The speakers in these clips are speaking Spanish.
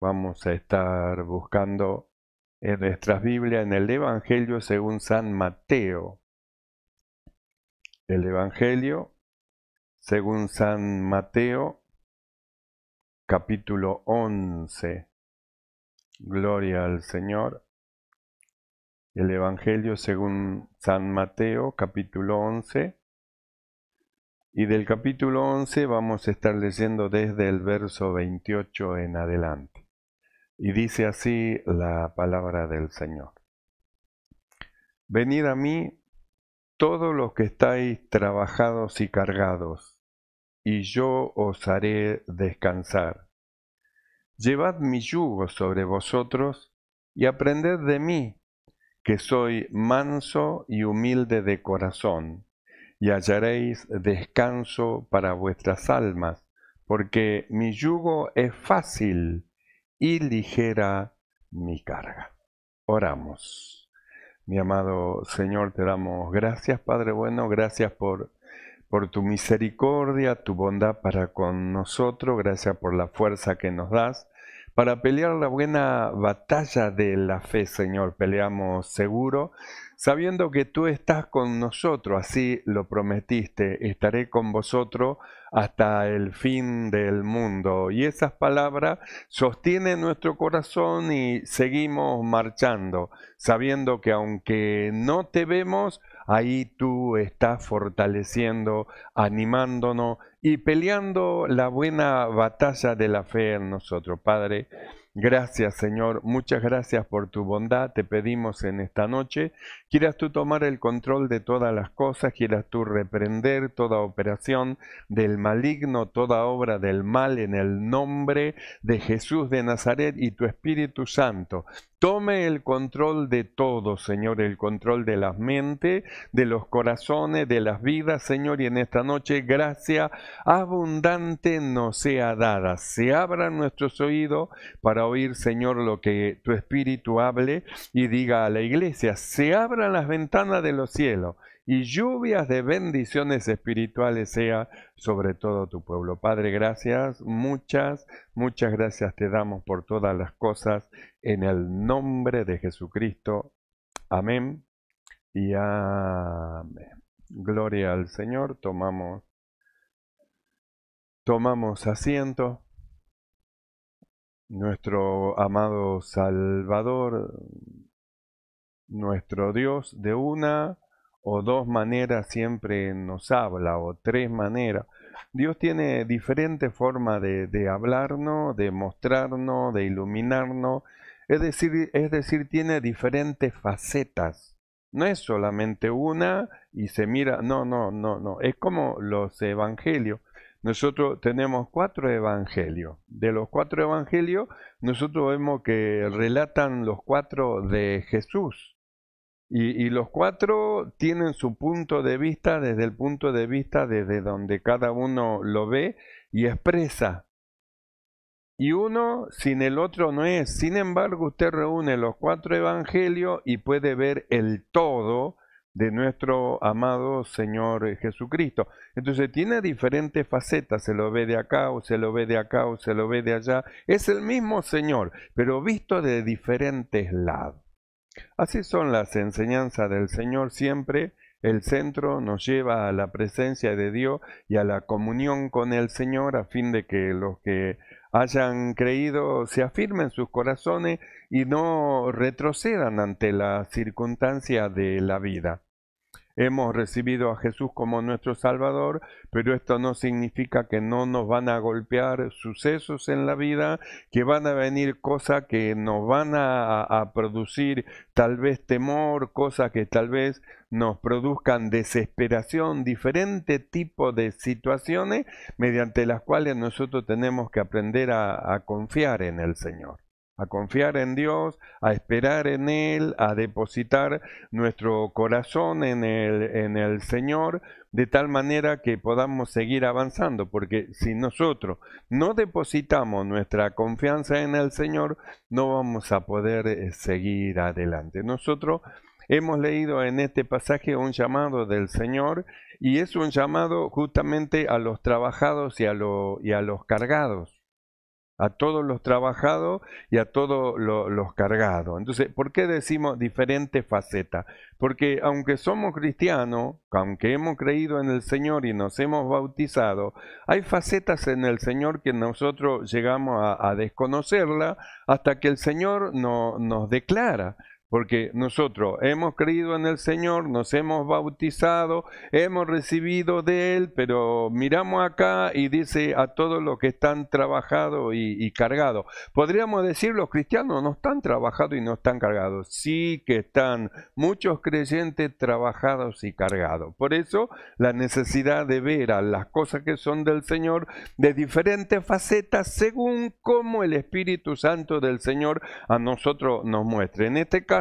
Vamos a estar buscando en nuestras Biblias en el Evangelio según San Mateo. El Evangelio según San Mateo, capítulo 11. Gloria al Señor. El Evangelio según San Mateo, capítulo 11. Y del capítulo 11 vamos a estar leyendo desde el verso 28 en adelante. Y dice así la palabra del Señor. Venid a mí todos los que estáis trabajados y cargados, y yo os haré descansar. Llevad mi yugo sobre vosotros y aprended de mí, que soy manso y humilde de corazón, y hallaréis descanso para vuestras almas, porque mi yugo es fácil y ligera mi carga. Oramos. Mi amado Señor, te damos gracias, Padre bueno, gracias por, por tu misericordia, tu bondad para con nosotros, gracias por la fuerza que nos das para pelear la buena batalla de la fe, Señor. Peleamos seguro, sabiendo que tú estás con nosotros, así lo prometiste, estaré con vosotros hasta el fin del mundo. Y esas palabras sostienen nuestro corazón y seguimos marchando, sabiendo que aunque no te vemos, Ahí tú estás fortaleciendo, animándonos y peleando la buena batalla de la fe en nosotros, Padre. Gracias, Señor. Muchas gracias por tu bondad. Te pedimos en esta noche Quieras tú tomar el control de todas las cosas, quieras tú reprender toda operación del maligno, toda obra del mal en el nombre de Jesús de Nazaret y tu Espíritu Santo. Tome el control de todo, Señor, el control de las mentes, de los corazones, de las vidas, Señor, y en esta noche gracia abundante nos sea dada. Se abran nuestros oídos para oír, Señor, lo que tu Espíritu hable y diga a la iglesia. Se abran abran las ventanas de los cielos y lluvias de bendiciones espirituales sea sobre todo tu pueblo. Padre, gracias, muchas, muchas gracias te damos por todas las cosas en el nombre de Jesucristo. Amén y amén. Gloria al Señor, tomamos tomamos asiento. Nuestro amado Salvador nuestro Dios de una o dos maneras siempre nos habla, o tres maneras. Dios tiene diferentes formas de, de, hablarnos, de mostrarnos, de iluminarnos. Es decir, es decir, tiene diferentes facetas. No es solamente una y se mira, no, no, no, no. Es como los evangelios. Nosotros tenemos cuatro evangelios. De los cuatro evangelios, nosotros vemos que relatan los cuatro de Jesús. Y, los cuatro tienen su punto de vista desde el punto de vista desde donde cada uno lo ve y expresa. Y uno sin el otro no es. Sin embargo, usted reúne los cuatro evangelios y puede ver el todo de nuestro amado Señor eh, Jesucristo. Entonces tiene diferentes facetas, se lo ve de acá o se lo ve de acá o se lo ve de allá. Es el mismo Señor, pero visto de diferentes lados. Así son las enseñanzas del Señor siempre. El centro nos lleva a la presencia de Dios y a la comunión con el Señor a fin de que los que hayan creído se afirmen sus corazones y no retrocedan ante la circunstancia de la vida hemos recibido a Jesús como nuestro Salvador, pero esto no significa que no nos van a golpear sucesos en la vida, que van a venir cosas que nos van a, producir tal vez temor, cosas que tal vez nos produzcan desesperación, diferente tipo de situaciones mediante las cuales nosotros tenemos que aprender a confiar en el Señor a confiar en Dios, a esperar en Él, a depositar nuestro corazón en el, en el Señor, de tal manera que podamos seguir avanzando, porque si nosotros no depositamos nuestra confianza en el Señor, no vamos a poder eh, seguir adelante. Nosotros hemos leído en este pasaje un llamado del Señor y es un llamado justamente a los trabajados y y a los cargados a todos los trabajados y a todos los cargados. Entonces, ¿por qué decimos diferentes facetas? Porque aunque somos cristianos, aunque hemos creído en el Señor y nos hemos bautizado, hay facetas en el Señor que nosotros llegamos a, a desconocerla hasta que el Señor nos declara. Porque nosotros hemos creído en el Señor, nos hemos bautizado, hemos recibido de Él, pero miramos acá y dice a todos los que están trabajados y, cargados. Podríamos decir los cristianos no están trabajados y no están cargados. Sí que están muchos creyentes trabajados y cargados. Por eso la necesidad de ver a las cosas que son del Señor de diferentes facetas según cómo el Espíritu Santo del Señor a nosotros nos muestre. En este caso,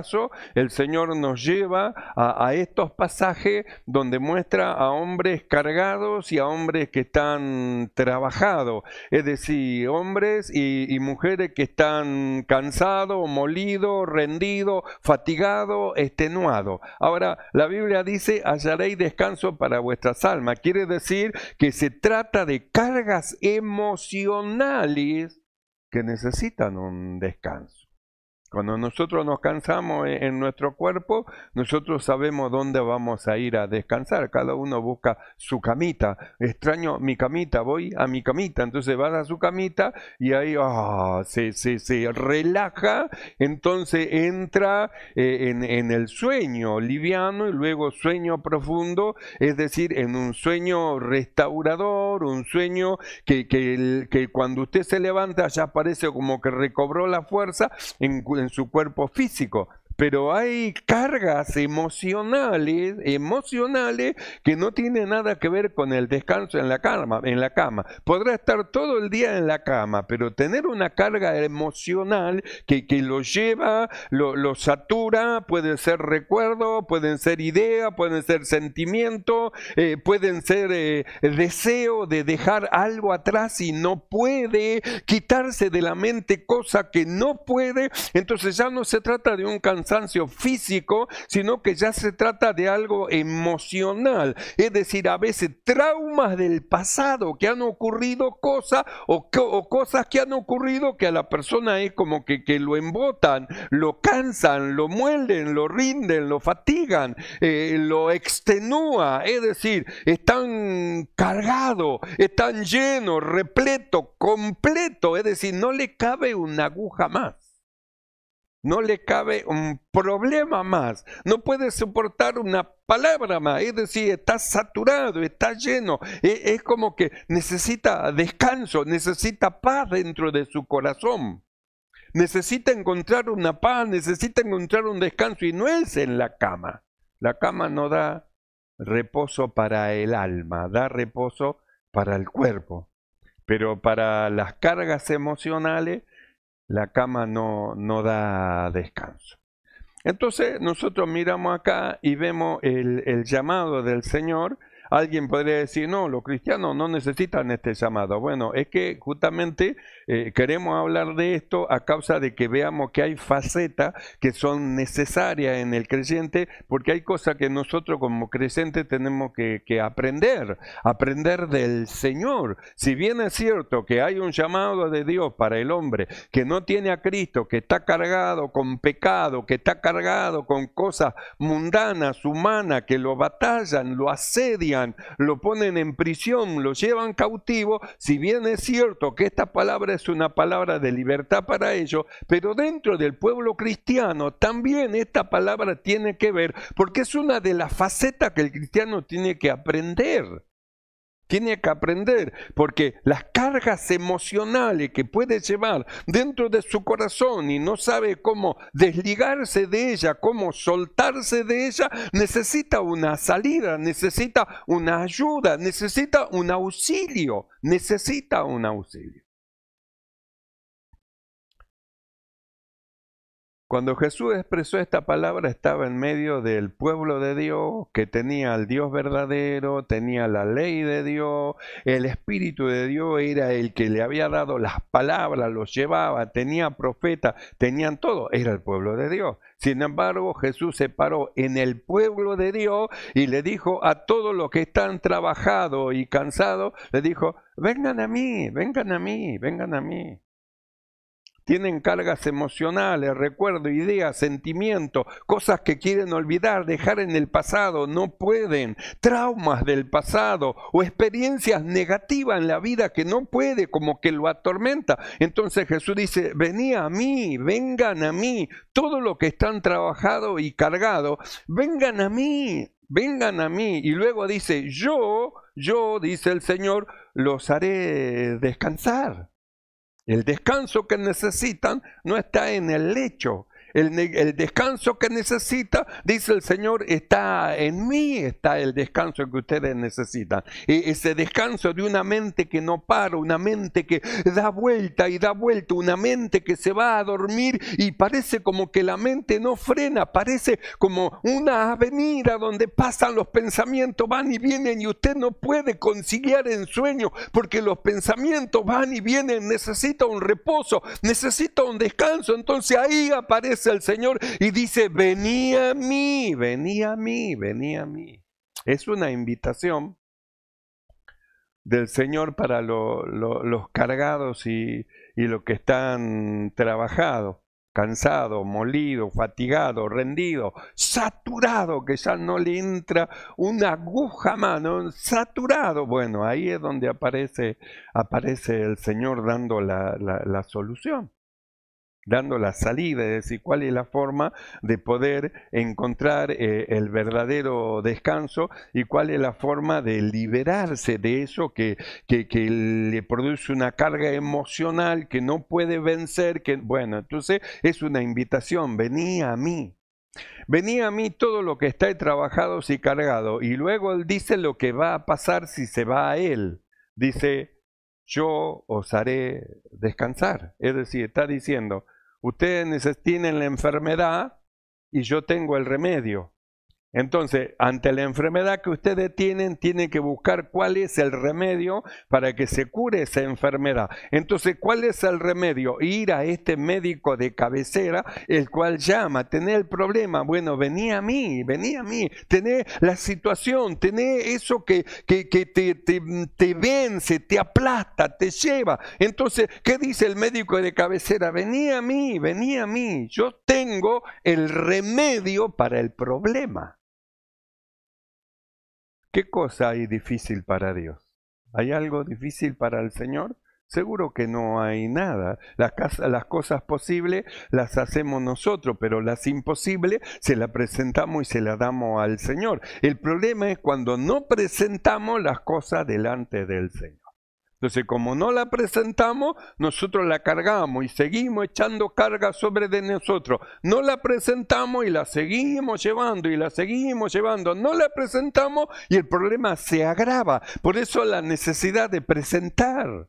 el Señor nos lleva a, estos pasajes donde muestra a hombres cargados y a hombres que están trabajados, es decir, hombres y, y mujeres que están cansados, molidos, rendidos, fatigados, extenuados. Ahora, la Biblia dice, hallaréis descanso para vuestras almas. Quiere decir que se trata de cargas emocionales que necesitan un descanso. Cuando nosotros nos cansamos e-, en nuestro cuerpo, nosotros sabemos dónde vamos a ir a descansar. Cada uno busca su camita. Extraño mi camita, voy a mi camita. Entonces vas a su camita y ahí ah, se, se, relaja. Entonces entra eh, en, en, el sueño liviano y luego sueño profundo, es decir, en un sueño restaurador, un sueño que, que, que cuando usted se levanta ya parece como que recobró la fuerza en su cuerpo físico, pero hay cargas emocionales, emocionales que no tienen nada que ver con el descanso en la cama, en la cama. Podrá estar todo el día en la cama, pero tener una carga emocional que, que lo lleva, lo, satura, puede ser recuerdos, pueden ser ideas, pueden ser sentimientos, eh, pueden ser eh, deseo de dejar algo atrás y no puede, quitarse de la mente cosa que no puede, entonces ya no se trata de un cansancio físico, sino que ya se trata de algo emocional, es decir, a veces traumas del pasado que han ocurrido cosas o, cosas que han ocurrido que a la persona es como que, lo embotan, lo cansan, lo muelden, lo rinden, lo fatigan, eh, lo extenúa, es decir, están cargados, están llenos, repleto, completo, es decir, no le cabe una aguja más no le cabe un problema más, no puede soportar una palabra más, es decir, está saturado, está lleno, e, es, como que necesita descanso, necesita paz dentro de su corazón necesita encontrar una paz, necesita encontrar un descanso y no es en la cama. La cama no da reposo para el alma, da reposo para el cuerpo. Pero para las cargas emocionales la cama no, no da descanso. Entonces nosotros miramos acá y vemos el, el llamado del Señor Alguien podría decir, no, los cristianos no necesitan este llamado. Bueno, es que justamente eh, queremos hablar de esto a causa de que veamos que hay facetas que son necesarias en el creyente, porque hay cosas que nosotros como creyentes tenemos que aprender, aprender del Señor. Si bien es cierto que hay un llamado de Dios para el hombre que no tiene a Cristo, que está cargado con pecado, que está cargado con cosas mundanas, humanas, que lo batallan, lo asedian, lo ponen en prisión, lo llevan cautivo, si bien es cierto que esta palabra es una palabra de libertad para ellos, pero dentro del pueblo cristiano también esta palabra tiene que ver, porque es una de las facetas que el cristiano tiene que aprender. Tiene que aprender, porque las cargas emocionales que puede llevar dentro de su corazón y no sabe cómo desligarse de ella, cómo soltarse de ella, necesita una salida, necesita una ayuda, necesita un auxilio, necesita un auxilio. Cuando Jesús expresó esta palabra estaba en medio del pueblo de Dios, que tenía al Dios verdadero, tenía la ley de Dios, el Espíritu de Dios era el que le había dado las palabras, los llevaba, tenía profetas, tenían todo, era el pueblo de Dios. Sin embargo, Jesús se paró en el pueblo de Dios y le dijo a todos los que están trabajados y cansados, le dijo, vengan a mí, vengan a mí, vengan a mí tienen cargas emocionales, recuerdo, ideas, sentimientos, cosas que quieren olvidar, dejar en el pasado, no pueden, traumas del pasado o experiencias negativas en la vida que no puede, como que lo atormenta. Entonces Jesús dice, vení a mí, vengan a mí, todo lo que están trabajado y cargado, vengan a mí, vengan a mí. Y luego dice, yo, yo, dice el Señor, los haré descansar. El descanso que necesitan no está en el lecho, el, descanso que necesita, dice el Señor, está en mí, está el descanso que ustedes necesitan. E, ese descanso de una mente que no para, una mente que da vuelta y da vuelta, una mente que se va a dormir y parece como que la mente no frena, parece como una avenida donde pasan los pensamientos, van y vienen y usted no puede conciliar en sueño porque los pensamientos van y vienen, necesita un reposo, necesita un descanso, entonces ahí aparece el Señor y dice, vení a mí, vení a mí, vení a mí. Es una invitación del Señor para los cargados y, y los que están trabajados, cansados, molidos, fatigados, rendidos, saturados, que ya no le entra una aguja mano, saturado. Bueno, ahí es donde aparece, aparece el Señor dando la solución dando la salida, es decir, cuál es la forma de poder encontrar eh, el verdadero descanso y cuál es la forma de liberarse de eso que, que, le produce una carga emocional que no puede vencer, que bueno, entonces es una invitación, vení a mí. Vení a mí todo lo que está trabajado y cargado, y luego él dice lo que va a pasar si se va a él. Dice, yo os haré descansar. Es decir, está diciendo, Ustedes tienen la enfermedad y yo tengo el remedio. Entonces, ante la enfermedad que ustedes tienen, tienen que buscar cuál es el remedio para que se cure esa enfermedad. Entonces, ¿cuál es el remedio? Ir a este médico de cabecera, el cual llama, tener el problema, bueno, vení a mí, vení a mí, tener la situación, tener eso que, que, te, te vence, te aplasta, te lleva. Entonces, ¿qué dice el médico de cabecera? Vení a mí, vení a mí, yo tengo el remedio para el problema. ¿Qué cosa hay difícil para Dios? ¿Hay algo difícil para el Señor? Seguro que no hay nada. Las, las cosas posibles las hacemos nosotros, pero las imposibles se las presentamos y se las damos al Señor. El problema es cuando no presentamos las cosas delante del Señor. Entonces, como no la presentamos, nosotros la cargamos y seguimos echando carga sobre de nosotros. No la presentamos y la seguimos llevando y la seguimos llevando. No la presentamos y el problema se agrava. Por eso la necesidad de presentar.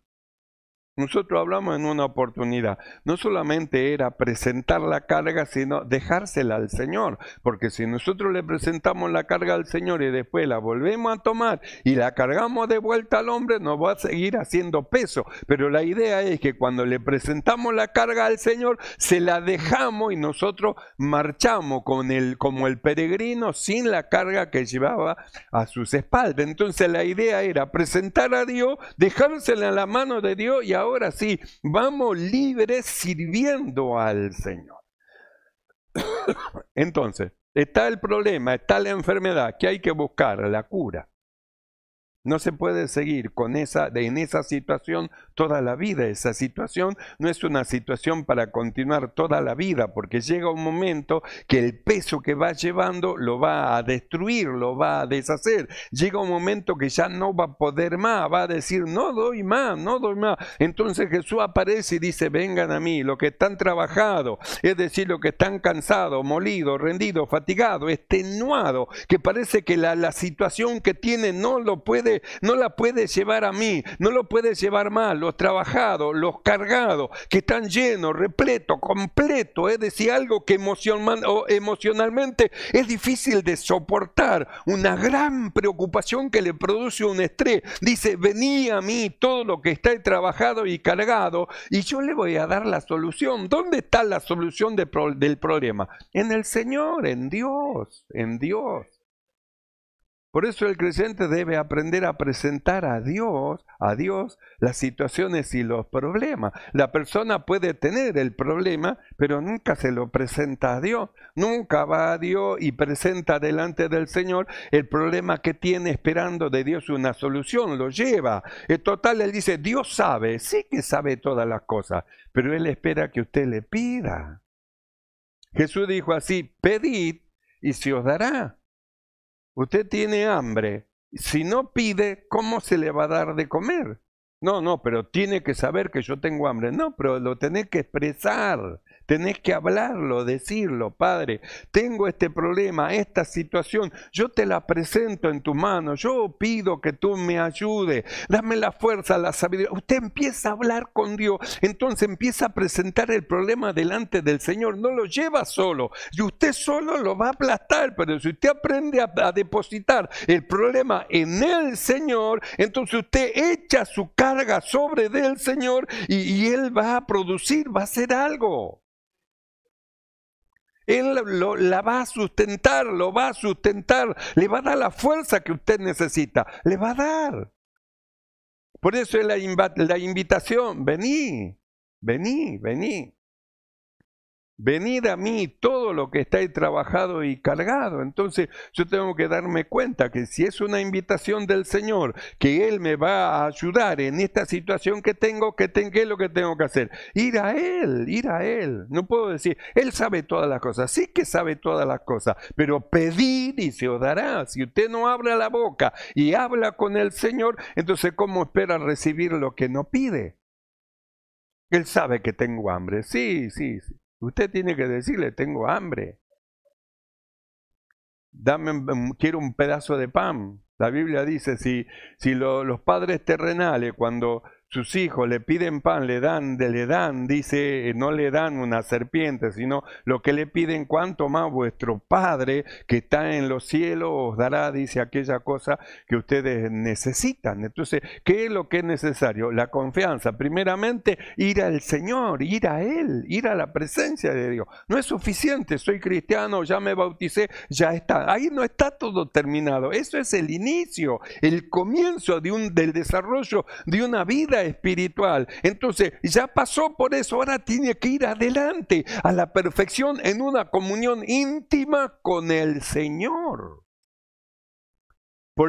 Nosotros hablamos en una oportunidad, no solamente era presentar la carga, sino dejársela al Señor, porque si nosotros le presentamos la carga al Señor y después la volvemos a tomar y la cargamos de vuelta al hombre, nos va a seguir haciendo peso, pero la idea es que cuando le presentamos la carga al Señor, se la dejamos y nosotros marchamos con el, como el peregrino sin la carga que llevaba a sus espaldas. Entonces la idea era presentar a Dios, dejársela en la mano de Dios y ahora ahora sí, vamos libres sirviendo al Señor. Entonces, está el problema, está la enfermedad, que hay que buscar la cura. No se puede seguir con esa, de, en esa situación toda la vida. Esa situación no es una situación para continuar toda la vida, porque llega un momento que el peso que va llevando lo va a destruir, lo va a deshacer. Llega un momento que ya no va a poder más, va a decir, no doy más, no doy más. Entonces Jesús aparece y dice, vengan a mí, los que están trabajados, es decir, los que están cansados, molidos, rendidos, fatigados, extenuados, que parece que la, la situación que tienen no lo puede no la puedes llevar a mí, no lo puedes llevar mal, los trabajados, los cargados, que están llenos, repleto, completo, es decir, algo que emocionalmente es difícil de soportar, una gran preocupación que le produce un estrés. Dice, vení a mí todo lo que está trabajado y cargado y yo le voy a dar la solución. ¿Dónde está la solución del problema? En el Señor, en Dios, en Dios. Por eso el creyente debe aprender a presentar a Dios, a Dios, las situaciones y los problemas. La persona puede tener el problema, pero nunca se lo presenta a Dios. Nunca va a Dios y presenta delante del Señor el problema que tiene esperando de Dios una solución, lo lleva. En total, él dice, Dios sabe, sí que sabe todas las cosas, pero él espera que usted le pida. Jesús dijo así, pedid y se os dará Usted tiene hambre. Si no pide, ¿cómo se le va a dar de comer? No, no, pero tiene que saber que yo tengo hambre. No, pero lo tiene que expresar. Tenés que hablarlo, decirlo, Padre, tengo este problema, esta situación, yo te la presento en tu mano, yo pido que tú me ayudes, dame la fuerza, la sabiduría. Usted empieza a hablar con Dios, entonces empieza a presentar el problema delante del Señor, no lo lleva solo, y usted solo lo va a aplastar, pero si usted aprende a, depositar el problema en el Señor, entonces usted echa su carga sobre del Señor y Él va a producir, va a hacer algo. Él la va a sustentar, lo va a sustentar, le va a dar la fuerza que usted necesita, le va a dar. Por eso es la, la invitación, vení, vení, vení. Venid a mí todo lo que estáis trabajado y cargado. Entonces yo tengo que darme cuenta que si es una invitación del Señor, que Él me va a ayudar en esta situación que tengo, que tengo ¿qué es lo que tengo que hacer? Ir a Él, ir a Él. No puedo decir, Él sabe todas las cosas, sí que sabe todas las cosas, pero pedir y se os dará. Si usted no abre la boca y habla con el Señor, entonces ¿cómo espera recibir lo que no pide? Él sabe que tengo hambre, sí, sí, sí. Usted tiene que decirle, tengo hambre. Dame, quiero un pedazo de pan. La Biblia dice, si, si los padres terrenales, cuando sus hijos le piden pan, le dan, le dan, dice, eh, no le dan una serpiente, sino lo que le piden, cuanto más vuestro Padre que está en los cielos os dará, dice, aquella cosa que ustedes necesitan. Entonces, ¿qué es lo que es necesario? La confianza. Primeramente, ir al Señor, ir a Él, ir a la presencia de Dios. No es suficiente, soy cristiano, ya me bauticé, ya está. Ahí no está todo terminado. Eso es el inicio, el comienzo de un, del desarrollo de una vida espiritual. Entonces, ya pasó por eso, ahora tiene que ir adelante a la perfección en una comunión íntima con el Señor.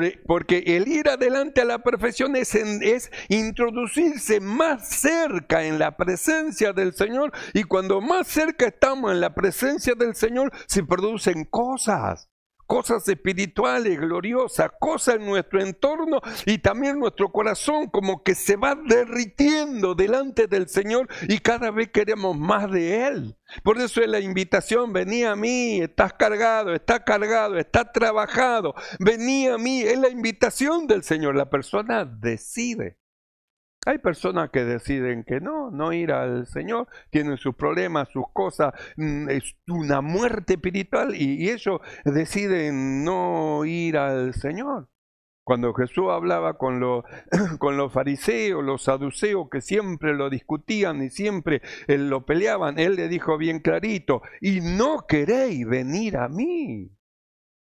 E, porque el ir adelante a la perfección es, es, introducirse más cerca en la presencia del Señor. Y cuando más cerca estamos en la presencia del Señor, se producen cosas cosas espirituales, gloriosas, cosas en nuestro entorno y también nuestro corazón como que se va derritiendo delante del Señor y cada vez queremos más de Él. Por eso es la invitación, vení a mí, estás cargado, estás cargado, estás trabajado, vení a mí, es la invitación del Señor, la persona decide. Hay personas que deciden que no, no ir al Señor, tienen sus problemas, sus cosas, mm, es una muerte espiritual y, ellos deciden no ir al Señor. Cuando Jesús hablaba con, con los fariseos, los saduceos, que siempre lo discutían y siempre eh, lo peleaban, él le dijo bien clarito, y no queréis venir a mí.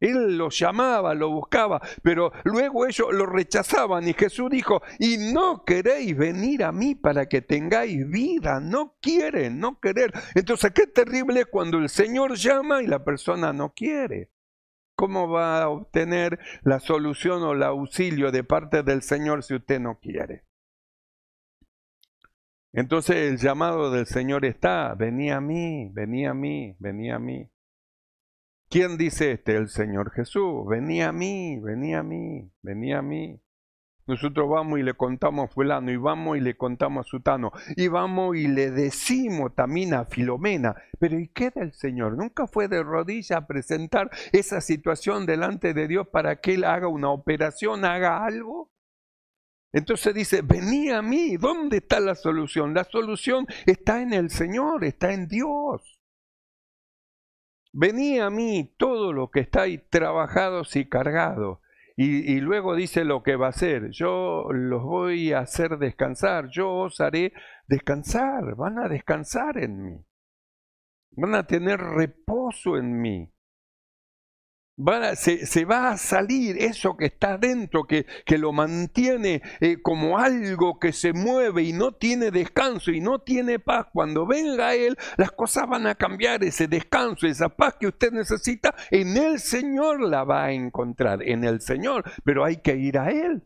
Él lo llamaba, lo buscaba, pero luego ellos lo rechazaban y Jesús dijo, y no queréis venir a mí para que tengáis vida, no quieren, no querer. Entonces, qué terrible es cuando el Señor llama y la persona no quiere. ¿Cómo va a obtener la solución o el auxilio de parte del Señor si usted no quiere? Entonces el llamado del Señor está, vení a mí, vení a mí, vení a mí. ¿Quién dice este? El Señor Jesús. Vení a mí, vení a mí, vení a mí. Nosotros vamos y le contamos a fulano, y vamos y le contamos a sutano, y vamos y le decimos también a Filomena. Pero ¿y qué del Señor? Nunca fue de rodillas a presentar esa situación delante de Dios para que Él haga una operación, haga algo. Entonces dice, vení a mí, ¿dónde está la solución? La solución está en el Señor, está en Dios. Vení a mí todo lo que estáis trabajados y cargados. Y, y, luego dice lo que va a hacer. Yo los voy a hacer descansar, yo os haré descansar, van a descansar en mí. Van a tener reposo en mí se, va a salir eso que está dentro, que, lo mantiene eh, como algo que se mueve y no tiene descanso y no tiene paz. Cuando venga Él, las cosas van a cambiar. Ese descanso, esa paz que usted necesita, en el Señor la va a encontrar, en el Señor. Pero hay que ir a Él.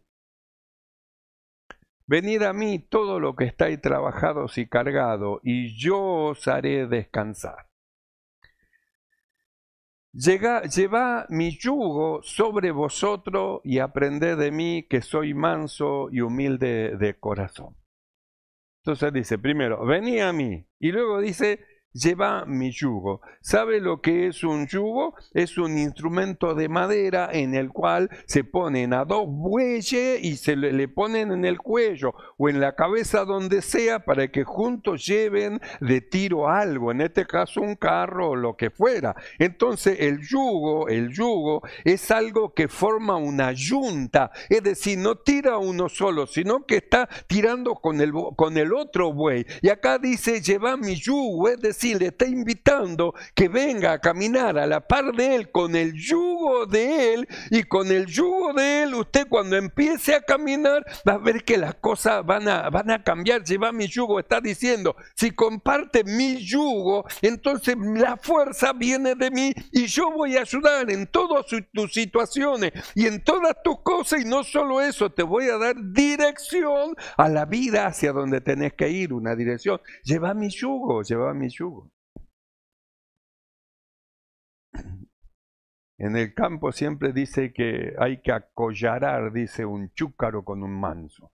Venid a mí todo lo que estáis trabajados y cargado, y yo os haré descansar lleva mi yugo sobre vosotros y aprended de mí que soy manso y humilde de corazón. Entonces dice, primero, vení a mí. Y luego dice, lleva mi yugo. ¿Sabe lo que es un yugo? Es un instrumento de madera en el cual se ponen a dos bueyes y se le, ponen en el cuello o en la cabeza donde sea para que juntos lleven de tiro algo, en este caso un carro o lo que fuera. Entonces el yugo, el yugo es algo que forma una yunta, es decir, no tira uno solo, sino que está tirando con el, con el otro buey. Y acá dice, lleva mi yugo, es decir, le está invitando que venga a caminar a la par de Él, con el yugo de Él, y con el yugo de Él usted cuando empiece a caminar va a ver que las cosas van a, van a cambiar. Lleva mi yugo, está diciendo, si comparte mi yugo, entonces la fuerza viene de mí y yo voy a ayudar en todas tus situaciones y en todas tus cosas y no solo eso, te voy a dar dirección a la vida hacia donde tenés que ir, una dirección. Lleva mi yugo, lleva mi yugo. En el campo siempre dice que hay que acollarar, dice, un chúcaro con un manso.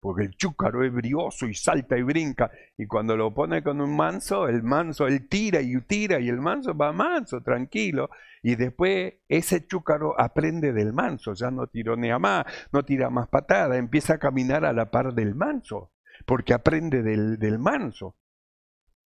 Porque el chúcaro es brioso y salta y brinca. Y cuando lo pone con un manso, el manso, él tira y tira y el manso va manso, tranquilo. Y después ese chúcaro aprende del manso, ya no tironea más, no tira más patada, empieza a caminar a la par del manso, porque aprende del, del manso.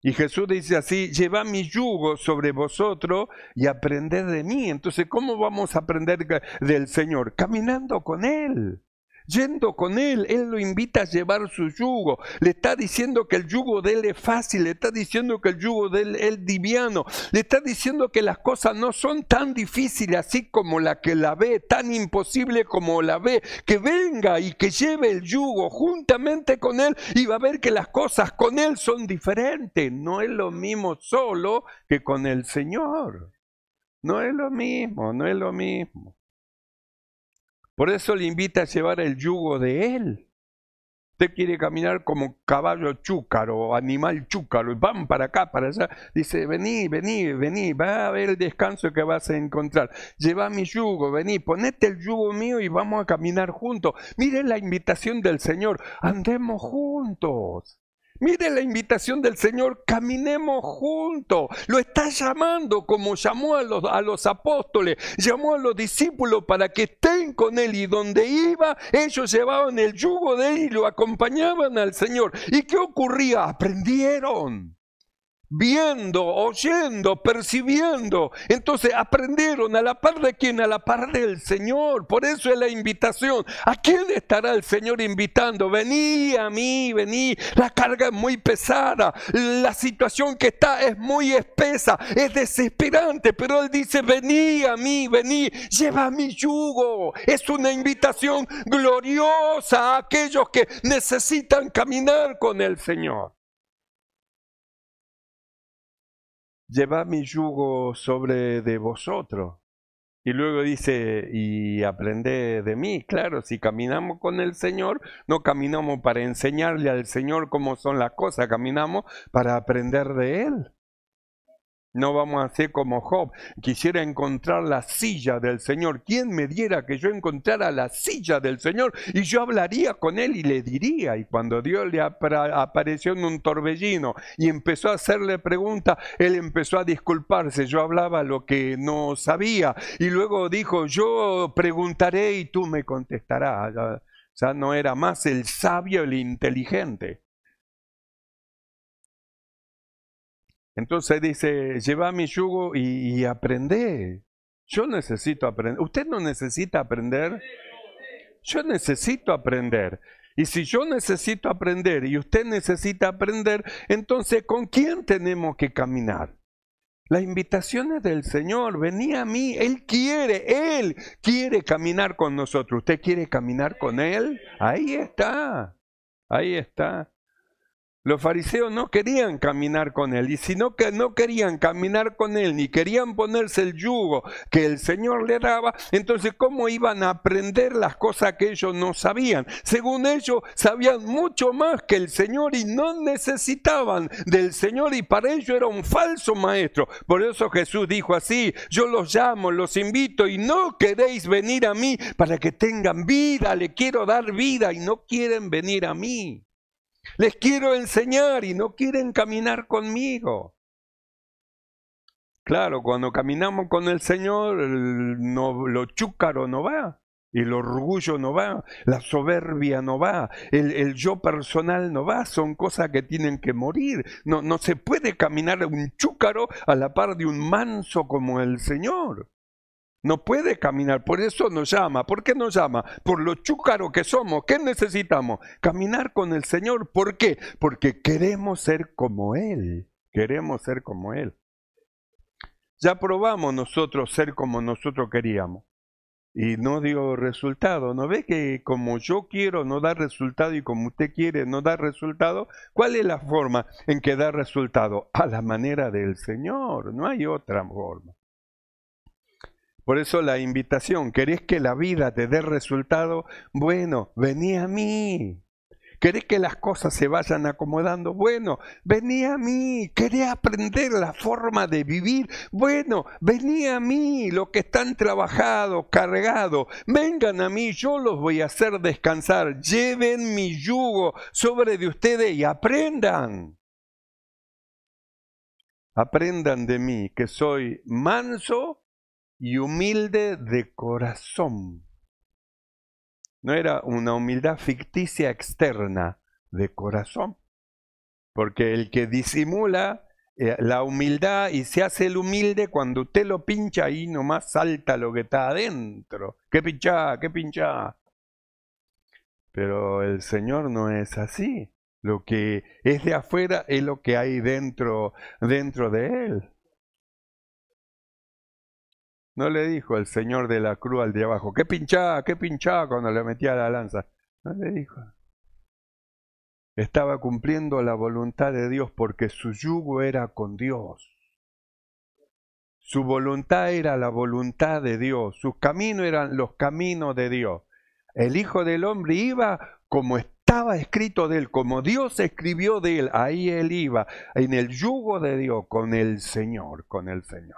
Y Jesús dice así, lleva mi yugo sobre vosotros y aprended de mí. Entonces, ¿cómo vamos a aprender del Señor? Caminando con Él yendo con él, él lo invita a llevar su yugo, le está diciendo que el yugo de él es fácil, le está diciendo que el yugo de él es diviano, le está diciendo que las cosas no son tan difíciles así como la que la ve, tan imposible como la ve, que venga y que lleve el yugo juntamente con él y va a ver que las cosas con él son diferentes, no es lo mismo solo que con el Señor, no es lo mismo, no es lo mismo. Por eso le invita a llevar el yugo de él. Usted quiere caminar como caballo chúcaro, animal chúcaro, y van para acá, para allá. Dice, vení, vení, vení, va a ver el descanso que vas a encontrar. Lleva mi yugo, vení, ponete el yugo mío y vamos a caminar juntos. Miren la invitación del Señor, andemos juntos. Mire la invitación del Señor, caminemos juntos. Lo está llamando como llamó a los, a los apóstoles, llamó a los discípulos para que estén con Él y donde iba, ellos llevaban el yugo de Él y lo acompañaban al Señor. ¿Y qué ocurría? Aprendieron viendo, oyendo, percibiendo. Entonces aprendieron a la par de quién, a la par del Señor. Por eso es la invitación. ¿A quién estará el Señor invitando? Vení a mí, vení. La carga es muy pesada. La situación que está es muy espesa. Es desesperante. Pero Él dice, vení a mí, vení. Lleva mi yugo. Es una invitación gloriosa a aquellos que necesitan caminar con el Señor. llevad mi yugo sobre de vosotros. Y luego dice, y aprende de mí. Claro, si caminamos con el Señor, no caminamos para enseñarle al Señor cómo son las cosas, caminamos para aprender de Él. No vamos a ser como Job. Quisiera encontrar la silla del Señor. ¿Quién me diera que yo encontrara la silla del Señor? Y yo hablaría con él y le diría. Y cuando Dios le apareció en un torbellino y empezó a hacerle preguntas, él empezó a disculparse. Yo hablaba lo que no sabía. Y luego dijo, yo preguntaré y tú me contestarás. Ya, sea, no era más el sabio, el inteligente. Entonces dice, lleva mi yugo y, aprende. Yo necesito aprender. ¿Usted no necesita aprender? Yo necesito aprender. Y si yo necesito aprender y usted necesita aprender, entonces ¿con quién tenemos que caminar? Las invitaciones del Señor, vení a mí, Él quiere, Él quiere caminar con nosotros. ¿Usted quiere caminar con Él? Ahí está, ahí está. Los fariseos no querían caminar con él y si no, que no querían caminar con él ni querían ponerse el yugo que el Señor le daba, entonces ¿cómo iban a aprender las cosas que ellos no sabían? Según ellos sabían mucho más que el Señor y no necesitaban del Señor y para ellos era un falso maestro. Por eso Jesús dijo así, yo los llamo, los invito y no queréis venir a mí para que tengan vida, le quiero dar vida y no quieren venir a mí. Les quiero enseñar y no quieren caminar conmigo. Claro, cuando caminamos con el Señor, el, lo chúcaro no va, el orgullo no va, la soberbia no va, el, yo personal no va, son cosas que tienen que morir. No, no se puede caminar un chúcaro a la par de un manso como el Señor. No puede caminar, por eso nos llama. ¿Por qué nos llama? Por lo chúcaro que somos. ¿Qué necesitamos? Caminar con el Señor. ¿Por qué? Porque queremos ser como Él. Queremos ser como Él. Ya probamos nosotros ser como nosotros queríamos y no dio resultado. ¿No ve que como yo quiero no da resultado y como usted quiere no da resultado? ¿Cuál es la forma en que da resultado? A la manera del Señor, no hay otra forma. Por eso la invitación, ¿querés que la vida te dé resultado? Bueno, vení a mí. ¿Querés que las cosas se vayan acomodando? Bueno, vení a mí. ¿Querés aprender la forma de vivir? Bueno, vení a mí. Los que están trabajados, cargados, vengan a mí. Yo los voy a hacer descansar. Lleven mi yugo sobre de ustedes y aprendan. Aprendan de mí que soy manso y humilde de corazón. No era una humildad ficticia externa, de corazón. Porque el que disimula eh, la humildad y se hace el humilde, cuando usted lo pincha ahí nomás salta lo que está adentro. ¿Qué pincha? ¿Qué pincha? Pero el Señor no es así. Lo que es de afuera es lo que hay dentro, dentro de Él. No le dijo el señor de la cruz al de abajo, qué pinchaba, qué pinchaba cuando le metía la lanza. No le dijo. Estaba cumpliendo la voluntad de Dios porque su yugo era con Dios. Su voluntad era la voluntad de Dios. Sus caminos eran los caminos de Dios. El Hijo del Hombre iba como estaba escrito de él, como Dios escribió de él. Ahí él iba, en el yugo de Dios, con el Señor, con el Señor.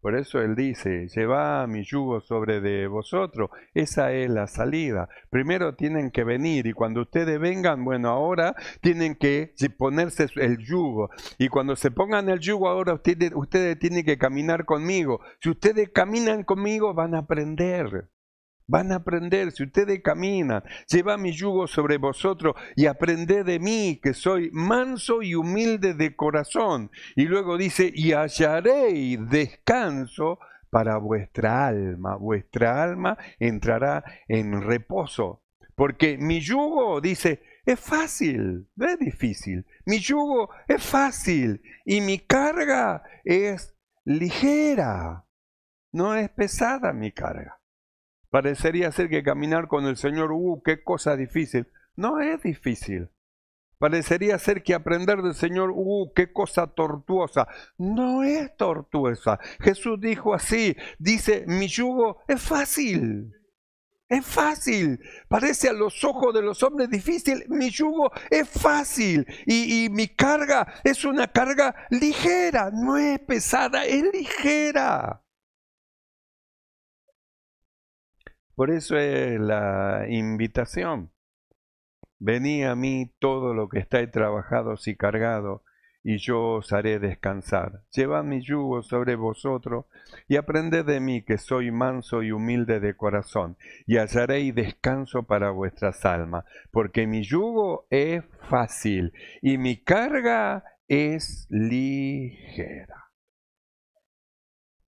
Por eso él dice, lleva mi yugo sobre de vosotros. Esa es la salida. Primero tienen que venir y cuando ustedes vengan, bueno, ahora tienen que ponerse el yugo. Y cuando se pongan el yugo, ahora ustedes tienen que caminar conmigo. Si ustedes caminan conmigo, van a aprender. Van a aprender, si ustedes caminan, lleva mi yugo sobre vosotros y aprended de mí, que soy manso y humilde de corazón. Y luego dice, y hallaréis descanso para vuestra alma. Vuestra alma entrará en reposo. Porque mi yugo, dice, es fácil, no es difícil. Mi yugo es fácil y mi carga es ligera. No es pesada mi carga. Parecería ser que caminar con el Señor, uh, qué cosa difícil. No es difícil. Parecería ser que aprender del Señor, uh, qué cosa tortuosa. No es tortuosa. Jesús dijo así, dice, mi yugo es fácil. Es fácil. Parece a los ojos de los hombres difícil. Mi yugo es fácil. Y, y, mi carga es una carga ligera. No es pesada, es ligera. Por eso es la invitación. Vení a mí todo lo que estáis trabajados y cargado, y yo os haré descansar. Llevad mi yugo sobre vosotros y aprended de mí que soy manso y humilde de corazón, y hallaréis descanso para vuestras almas, porque mi yugo es fácil y mi carga es ligera.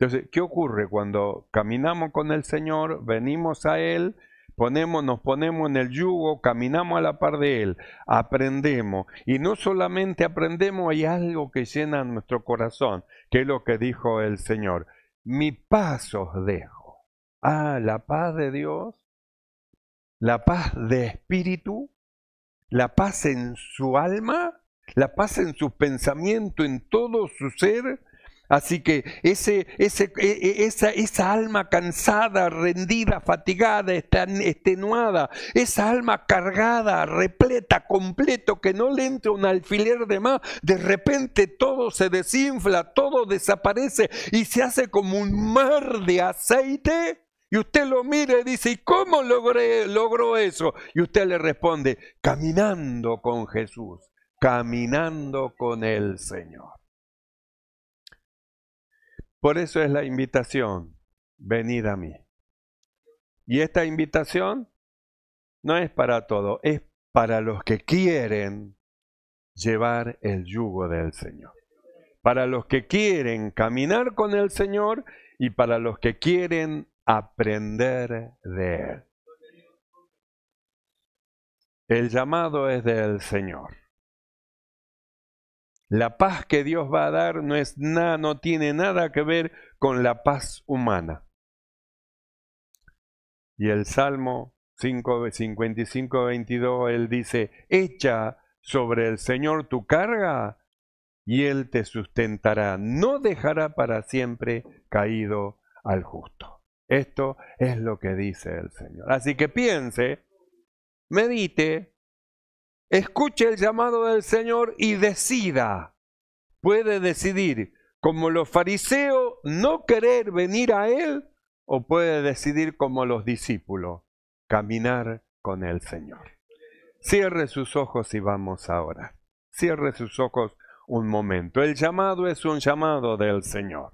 Entonces, ¿qué ocurre cuando caminamos con el Señor, venimos a Él, ponemos, nos ponemos en el yugo, caminamos a la par de Él, aprendemos? Y no solamente aprendemos, hay algo que llena nuestro corazón, que es lo que dijo el Señor. Mi paz os dejo. Ah, la paz de Dios, la paz de espíritu, la paz en su alma, la paz en su pensamiento, en todo su ser Así que ese, e, e, esa, esa, alma cansada, rendida, fatigada, estenuada, esa alma cargada, repleta, completo, que no le entra un alfiler de más, de repente todo se desinfla, todo desaparece y se hace como un mar de aceite. Y usted lo mira y dice, ¿y cómo logré, logró eso? Y usted le responde, caminando con Jesús, caminando con el Señor. Por eso es la invitación, venid a mí. Y esta invitación no es para todo, es para los que quieren llevar el yugo del Señor. Para los que quieren caminar con el Señor y para los que quieren aprender de Él. El llamado es del Señor. La paz que Dios va a dar no, es no tiene nada que ver con la paz humana. Y el Salmo 55, 22, él dice, echa sobre el Señor tu carga y él te sustentará, no dejará para siempre caído al justo. Esto es lo que dice el Señor. Así que piense, medite, escuche el llamado del Señor y decida. Puede decidir, como los fariseos, no querer venir a Él, o puede decidir como los discípulos, caminar con el Señor. Cierre sus ojos y vamos ahora. Cierre sus ojos un momento. El llamado es un llamado del Señor.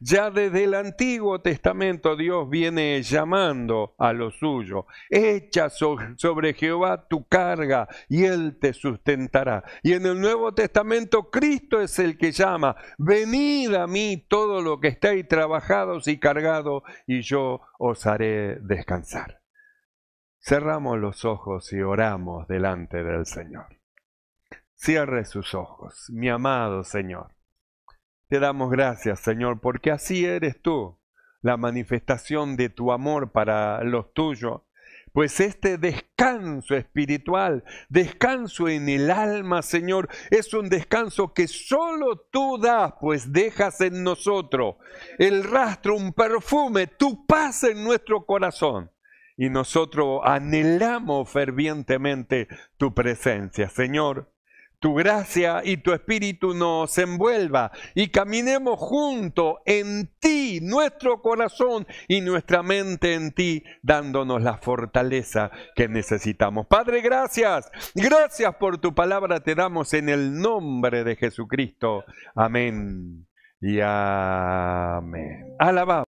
Ya desde el Antiguo Testamento Dios viene llamando a lo suyo. Echa sobre Jehová tu carga y Él te sustentará. Y en el Nuevo Testamento Cristo es el que llama. Venid a mí todo lo que estáis trabajados y cargados y yo os haré descansar. Cerramos los ojos y oramos delante del Señor. Cierre sus ojos, mi amado Señor. Te damos gracias, Señor, porque así eres tú, la manifestación de tu amor para los tuyos. Pues este descanso espiritual, descanso en el alma, Señor, es un descanso que solo tú das, pues dejas en nosotros el rastro, un perfume, tu paz en nuestro corazón. Y nosotros anhelamos fervientemente tu presencia, Señor tu gracia y tu espíritu nos envuelva y caminemos juntos en ti, nuestro corazón y nuestra mente en ti, dándonos la fortaleza que necesitamos. Padre, gracias. Gracias por tu palabra te damos en el nombre de Jesucristo. Amén y amén. Alabado.